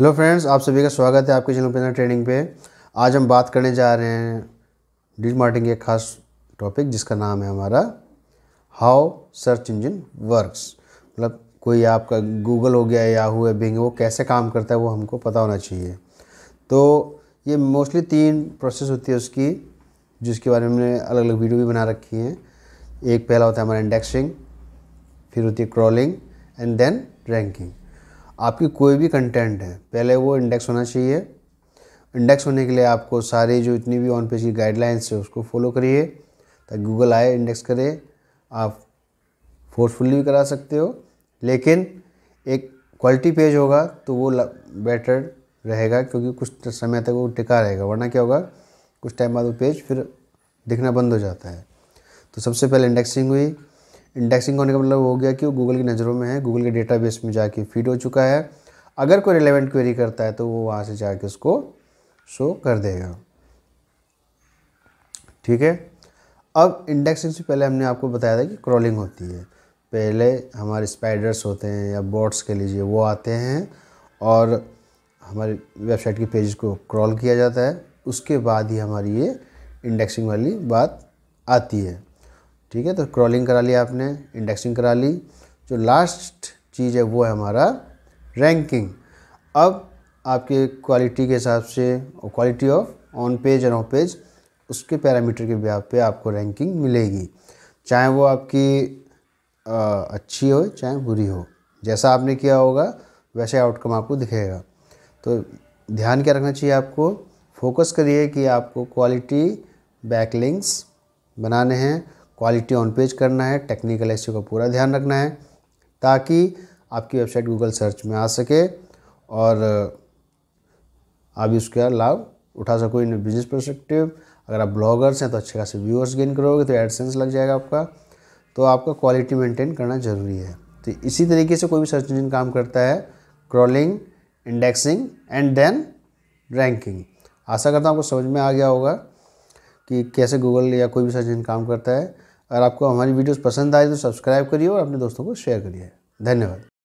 hello friends आप सभी का स्वागत है आपके चैनल पर ट्रेनिंग पे आज हम बात करने जा रहे हैं डिज मार्टिंग के एक खास टॉपिक जिसका नाम है हमारा हाउ सर्च इंजन वर्क्स मतलब कोई आपका गूगल हो गया याहू है बिंग वो कैसे काम करता है वो हमको पता होना चाहिए तो ये मोस्टली तीन प्रोसेस होती है उसकी जिसके बारे में हमने अलग अलग वीडियो भी बना रखी हैं एक पहला होता है हमारा इंडेक्सिंग फिर होती है क्रॉलिंग एंड देन रैंकिंग आपकी कोई भी कंटेंट है पहले वो इंडेक्स होना चाहिए इंडेक्स होने के लिए आपको सारी जो इतनी भी ऑन पेज की गाइडलाइंस है उसको फॉलो करिए ताकि गूगल आए इंडेक्स करे आप फोर्सफुली भी करा सकते हो लेकिन एक क्वालिटी पेज होगा तो वो बेटर रहेगा क्योंकि कुछ समय तक वो टिका रहेगा वरना क्या होगा कुछ टाइम बाद वो पेज फिर दिखना बंद हो जाता है तो सबसे पहले इंडेक्सिंग हुई इंडेक्सिंग होने का मतलब हो गया कि वो गूगल की नज़रों में है गूगल के डेटाबेस में जाके फीड हो चुका है अगर कोई रिलेवेंट क्वेरी करता है तो वो वहाँ से जाके उसको शो कर देगा ठीक है अब इंडेक्सिंग से पहले हमने आपको बताया था कि क्रॉलिंग होती है पहले हमारे स्पाइडर्स होते हैं या बॉट्स के लीजिए वो आते हैं और हमारी वेबसाइट के पेज को क्रॉल किया जाता है उसके बाद ही हमारी ये इंडेक्सिंग वाली बात आती है ठीक है तो क्रॉलिंग करा ली आपने इंडेक्सिंग करा ली जो लास्ट चीज़ है वो है हमारा रैंकिंग अब आपके क्वालिटी के हिसाब से और quality of on page and off page उसके पैरामीटर के ब्याह पे आपको रैंकिंग मिलेगी चाहे वो आपकी आ, अच्छी हो चाहे बुरी हो जैसा आपने किया होगा वैसे आउटकम आपको दिखेगा तो ध्यान क्या रखना चाहिए आपको फोकस करिए कि आपको क्वालिटी बैकलिंग्स बनाने हैं क्वालिटी ऑन पेज करना है टेक्निकल एस का पूरा ध्यान रखना है ताकि आपकी वेबसाइट गूगल सर्च में आ सके और आप उसका लाभ उठा सको इन बिजनेस परस्पेक्टिव अगर आप ब्लॉगर्स हैं तो अच्छे खासे व्यूअर्स गेन करोगे तो एडसेंस लग जाएगा आपका तो आपका क्वालिटी मेंटेन करना ज़रूरी है तो इसी तरीके से कोई भी सर्च इंजन काम करता है crawling indexing and then ranking आशा करता हूँ आपको समझ में आ गया होगा कि कैसे गूगल या कोई भी सर्च इंजन काम करता है अगर आपको हमारी वीडियोस पसंद आए तो सब्सक्राइब करिए और अपने दोस्तों को शेयर करिए धन्यवाद